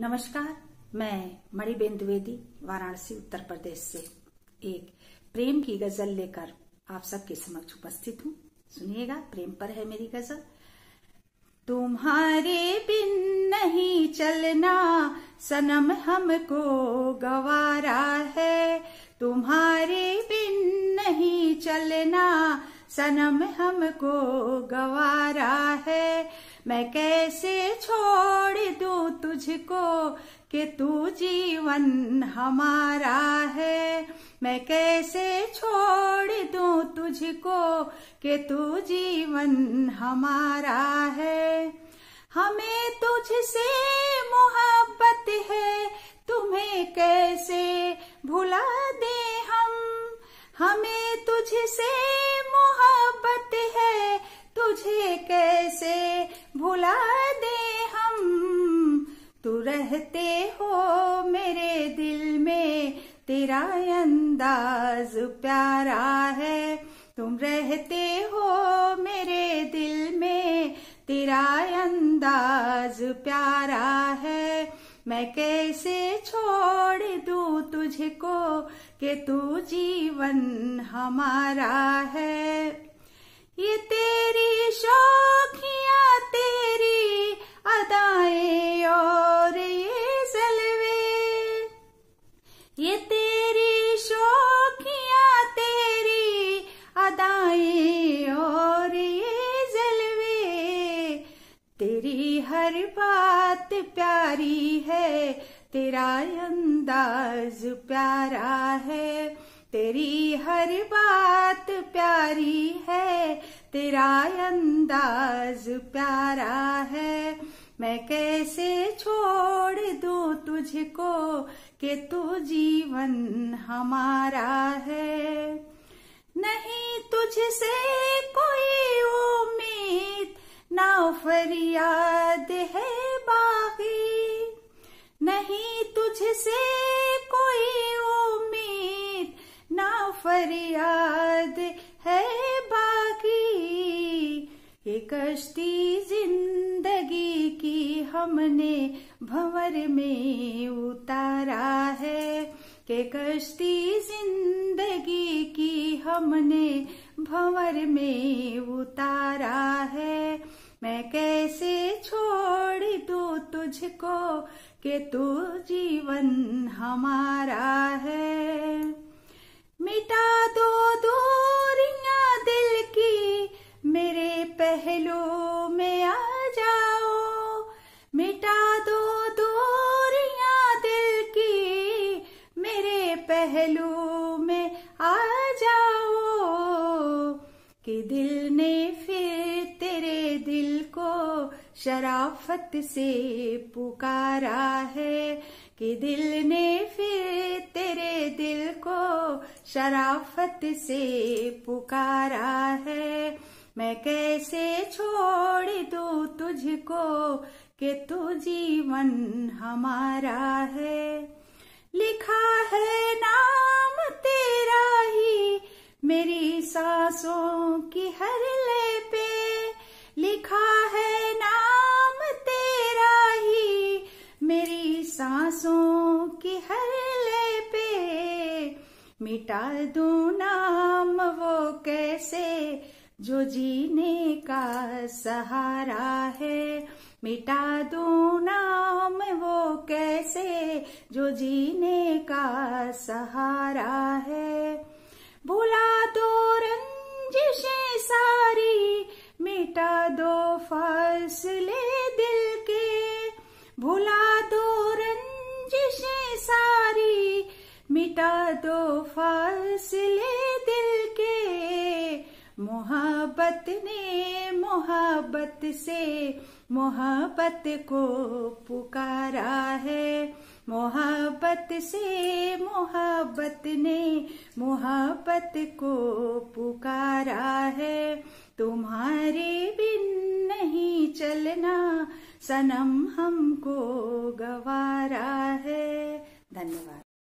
नमस्कार मैं मणिबेन द्विवेदी वाराणसी उत्तर प्रदेश से एक प्रेम की गजल लेकर आप सबके समक्ष उपस्थित हूँ सुनिएगा प्रेम पर है मेरी गजल तुम्हारे बिन नहीं चलना सनम हमको गवारा है तुम्हारे बिन नहीं चलना सनम हमको गवारा है मैं कैसे छोड़ दूं तुझको कि तू जीवन हमारा है मैं कैसे छोड़ दूं तुझको कि तू जीवन हमारा है हमें तुझसे मोहब्बत है तुम्हें कैसे भुला दे हम हमें तुझसे मोहब्बत है तुझे कैसे भुला दे हम तू रहते हो मेरे दिल में तेरा अंदाज प्यारा है तुम रहते हो मेरे दिल में तेरा अंदाज प्यारा है मैं कैसे छोड़ दू तुझको कि तू जीवन हमारा है ये तेरी शौकी अदाए और ये सलवे ये तेरी शोखिया तेरी अदाए और ये जलवे तेरी हर बात प्यारी है तेरा अंदाज प्यारा है तेरी हर बात प्यारी है तेरा अंदाज प्यारा है मैं कैसे छोड़ दू तुझको कि तू जीवन हमारा है नहीं तुझसे कोई उम्मीद ना फरियाद है बाकी नहीं तुझसे कोई उम्मीद ना फरियाद है बाकी ये कश्ती जी जिंदगी की हमने भंवर में उतारा है के कश्ती जिंदगी की हमने भंवर में उतारा है मैं कैसे छोड़ दू तुझको के तू जीवन हमारा है मिटा दो दिल ने फिर तेरे दिल को शराफत से पुकारा है कि दिल ने फिर तेरे दिल को शराफत से पुकारा है मैं कैसे छोड़ दू तुझको कि तू जीवन हमारा है लिखा है नाम तेरा मेरी सांसों की हर ले पे लिखा है नाम तेरा ही मेरी सांसों की हर ले पे मिटा दू नाम वो कैसे जो जीने का सहारा है मिटा दो नाम वो कैसे जो जीने का सहारा है फसले दिल के भुला दो रंजिशें सारी मिटा दो फसले दिल के मोहब्बत ने मोहब्बत से मोहब्बत को पुकारा है मोहब्बत से मोहब्बत ने मोहब्बत को पुकारा है तुम्हारे बिन नहीं चलना सनम हमको गवारा है धन्यवाद